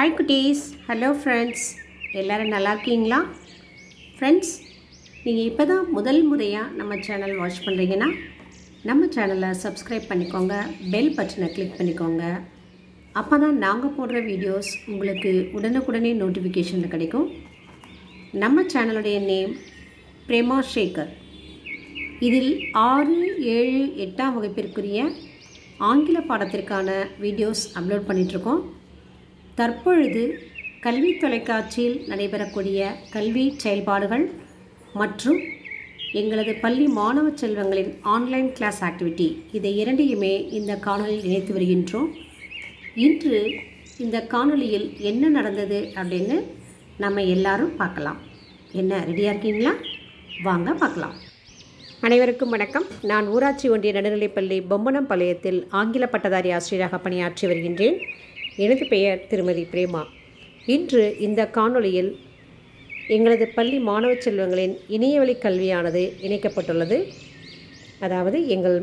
hi குட்டீஸ் hello friends எல்லோரும் நல்லா இருக்கீங்களா ஃப்ரெண்ட்ஸ் நீங்கள் இப்போ தான் முதல் முறையாக நம்ம சேனல் வாட்ச் பண்ணுறீங்கன்னா நம்ம சேனலை சப்ஸ்கிரைப் பண்ணிக்கோங்க பெல் பட்டனை கிளிக் பண்ணிக்கோங்க அப்போ தான் நாங்கள் போடுற வீடியோஸ் உங்களுக்கு உடனுக்குடனே நோட்டிஃபிகேஷனில் கிடைக்கும் நம்ம சேனலுடைய நேம் பிரேமா ஷேகர் இதில் ஆறு ஏழு எட்டாம் வகுப்பிற்குரிய ஆங்கில பாடத்திற்கான வீடியோஸ் அப்லோட் பண்ணிகிட்ருக்கோம் தற்பொழுது கல்வி தொலைக்காட்சியில் நடைபெறக்கூடிய கல்வி செயல்பாடுகள் மற்றும் எங்களது பள்ளி மாணவ செல்வங்களின் ஆன்லைன் கிளாஸ் ஆக்டிவிட்டி இதை இரண்டையுமே இந்த காணொலியில் இணைத்து வருகின்றோம் இன்று இந்த காணொலியில் என்ன நடந்தது அப்படின்னு நம்ம எல்லாரும் பார்க்கலாம் என்ன ரெடியாக இருக்கீங்களா வாங்க பார்க்கலாம் அனைவருக்கும் வணக்கம் நான் ஊராட்சி ஒன்றிய நடுநிலைப்பள்ளி பாளையத்தில் ஆங்கில பட்டதாரி ஆசிரியராக பணியாற்றி வருகின்றேன் எனது பெயர் திருமதி பிரேமா இன்று இந்த காணொளியில் எங்களது பள்ளி மாணவ செல்வங்களின் இணையவழி கல்வியானது இணைக்கப்பட்டுள்ளது அதாவது எங்கள்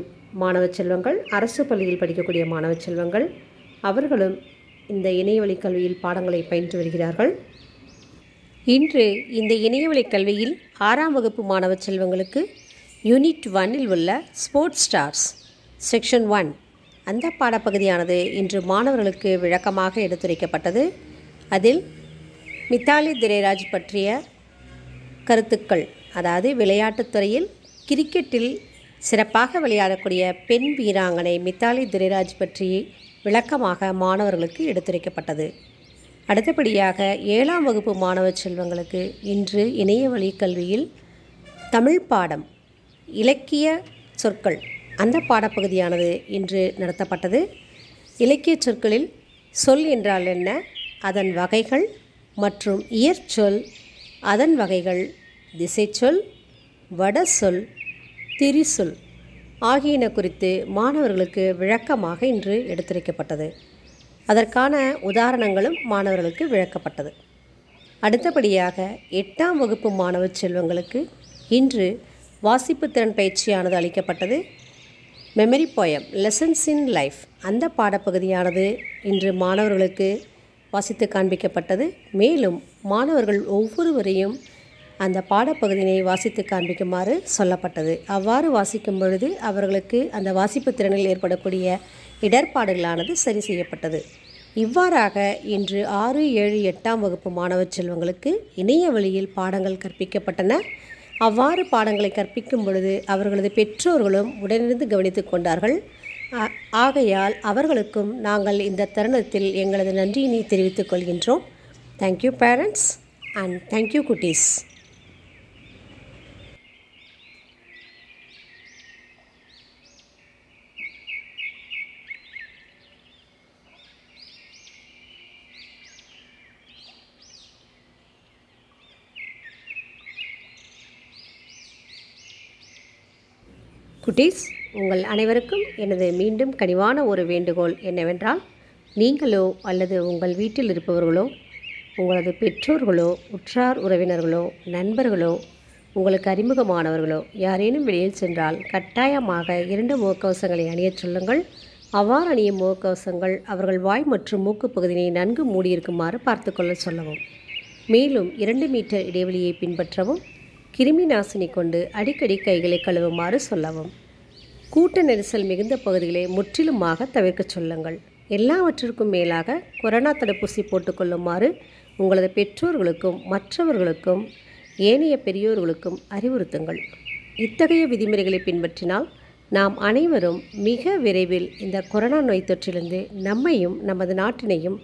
மாணவ செல்வங்கள் அரசு பள்ளியில் படிக்கக்கூடிய மாணவ செல்வங்கள் அவர்களும் இந்த இணையவழி கல்வியில் பாடங்களை பயின்று வருகிறார்கள் இன்று இந்த இணையவழி கல்வியில் ஆறாம் வகுப்பு மாணவ செல்வங்களுக்கு யூனிட் ஒன்னில் உள்ள ஸ்போர்ட்ஸ் ஸ்டார்ஸ் செக்ஷன் ஒன் அந்த பாடப்பகுதியானது இன்று மாணவர்களுக்கு விளக்கமாக எடுத்துரைக்கப்பட்டது அதில் மித்தாலி திரேராஜ் பற்றிய கருத்துக்கள் அதாவது விளையாட்டுத்துறையில் கிரிக்கெட்டில் சிறப்பாக விளையாடக்கூடிய பெண் வீராங்கனை மித்தாலி திரேராஜ் பற்றி விளக்கமாக மாணவர்களுக்கு எடுத்துரைக்கப்பட்டது அடுத்தபடியாக ஏழாம் வகுப்பு மாணவ செல்வங்களுக்கு இன்று இணையவழி கல்வியில் தமிழ் பாடம் இலக்கிய சொற்கள் அந்த பாடப்பகுதியானது இன்று நடத்தப்பட்டது இலக்கிய சொற்களில் சொல் என்றால் என்ன அதன் வகைகள் மற்றும் இயற்சொல் அதன் வகைகள் திசைச்சொல் வட சொல் திரிசொல் ஆகியன குறித்து மாணவர்களுக்கு விளக்கமாக இன்று எடுத்துரைக்கப்பட்டது அதற்கான உதாரணங்களும் மாணவர்களுக்கு விளக்கப்பட்டது அடுத்தபடியாக எட்டாம் வகுப்பு மாணவ செல்வங்களுக்கு இன்று வாசிப்பு திறன் பயிற்சியானது அளிக்கப்பட்டது memory poem lessons in life அந்த பாடப்பகுதியானது இன்று மாணவர்களுக்கு வாசித்து காண்பிக்கப்பட்டது மேலும் மாணவர்கள் ஒவ்வொருவரையும் அந்த பாடப்பகுதியினை வாசித்து காண்பிக்குமாறு சொல்லப்பட்டது அவ்வாறு வாசிக்கும் பொழுது அவர்களுக்கு அந்த வாசிப்பு திறனில் ஏற்படக்கூடிய இடர்பாடுகளானது சரி செய்யப்பட்டது இவ்வாறாக இன்று ஆறு ஏழு எட்டாம் வகுப்பு மாணவர் செல்வங்களுக்கு இணைய வழியில் பாடங்கள் கற்பிக்கப்பட்டன அவ்வாறு பாடங்களை கற்பிக்கும் பொழுது அவர்களது பெற்றோர்களும் உடனிருந்து கவனித்து கொண்டார்கள் ஆகையால் அவர்களுக்கும் நாங்கள் இந்த தருணத்தில் எங்களது நன்றியினை தெரிவித்துக் கொள்கின்றோம் தேங்க்யூ பேரண்ட்ஸ் அண்ட் தேங்க்யூ குட்டீஸ் குட்டீஸ் உங்கள் அனைவருக்கும் எனது மீண்டும் கனிவான ஒரு வேண்டுகோள் என்னவென்றால் நீங்களோ அல்லது உங்கள் வீட்டில் இருப்பவர்களோ உங்களது பெற்றோர்களோ உற்றார் உறவினர்களோ நண்பர்களோ உங்களுக்கு அறிமுகமானவர்களோ யாரேனும் வெளியில் சென்றால் கட்டாயமாக இரண்டு முகக்கவசங்களை அணியச் சொல்லுங்கள் அவ்வாறு அணியும் முகக்கவசங்கள் அவர்கள் வாய் மற்றும் மூக்கு பகுதியினை நன்கு மூடியிருக்குமாறு பார்த்துக்கொள்ள சொல்லவும் மேலும் இரண்டு மீட்டர் இடைவெளியை பின்பற்றவும் கிருமி நாசினி கொண்டு அடிக்கடி கைகளை கழுவுமாறு சொல்லவும் கூட்ட நெரிசல் மிகுந்த பகுதிகளை முற்றிலுமாக தவிர்க்க சொல்லுங்கள் எல்லாவற்றிற்கும் மேலாக கொரோனா தடுப்பூசி போட்டுக்கொள்ளுமாறு உங்களது பெற்றோர்களுக்கும் மற்றவர்களுக்கும் ஏனைய பெரியோர்களுக்கும் அறிவுறுத்துங்கள் இத்தகைய விதிமுறைகளை பின்பற்றினால் நாம் அனைவரும் மிக விரைவில் இந்த கொரோனா நோய் தொற்றிலிருந்து நம்மையும் நமது நாட்டினையும்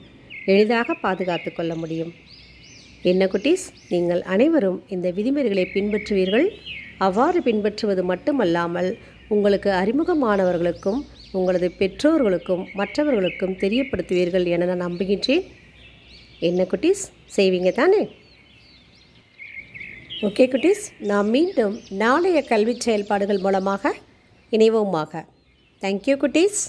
எளிதாக பாதுகாத்து கொள்ள முடியும் என்ன குட்டீஸ் நீங்கள் அனைவரும் இந்த விதிமுறைகளை பின்பற்றுவீர்கள் அவ்வாறு பின்பற்றுவது மட்டுமல்லாமல் உங்களுக்கு அறிமுகமானவர்களுக்கும் உங்களது பெற்றோர்களுக்கும் மற்றவர்களுக்கும் தெரியப்படுத்துவீர்கள் என நான் நம்புகின்றேன் என்ன குட்டீஸ் செய்வீங்க தானே ஓகே குட்டீஸ் நாம் மீண்டும் நாளைய கல்வி செயல்பாடுகள் மூலமாக இணைவோமாக தேங்க்யூ குட்டீஸ்